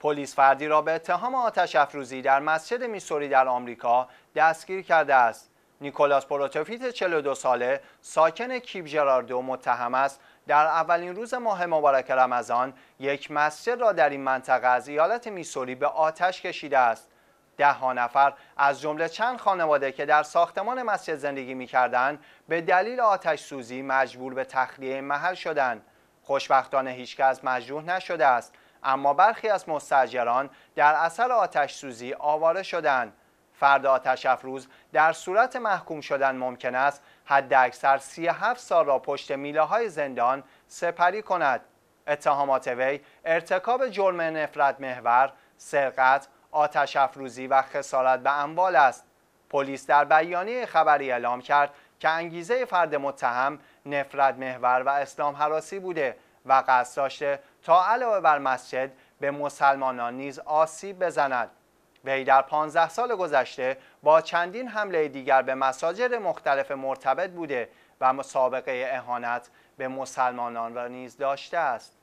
پلیس فردی را به اتهام آتش افروزی در مسجد میسوری در آمریکا دستگیر کرده است. نیکولاس پروتوفیت 42 ساله ساکن کیپ جراردو متهم است در اولین روز ماه مبارک رمضان یک مسجد را در این منطقه از ایالت میسوری به آتش کشیده است. ده نفر از جمله چند خانواده که در ساختمان مسجد زندگی میکردند به دلیل آتش سوزی مجبور به تخلیه محل شدند. خوشبختانه هیچکس مجروح نشده است اما برخی از مستجران در اثر آتش سوزی آواره شدند. فرد آتش افروز در صورت محکوم شدن ممکن است حد اکثر 37 سال را پشت میله های زندان سپری کند. اتهامات وی ارتکاب جرم نفرت محور، سرقت، آتش افروزی و خسارت به اموال است. پلیس در بیانیه خبری اعلام کرد که انگیزه فرد متهم نفرت محور و اسلام حراسی بوده و قصد داشته تا علاوه بر مسجد به مسلمانان نیز آسیب بزند وی در 15 سال گذشته با چندین حمله دیگر به مساجد مختلف مرتبط بوده و مسابقه اهانت به مسلمانان را نیز داشته است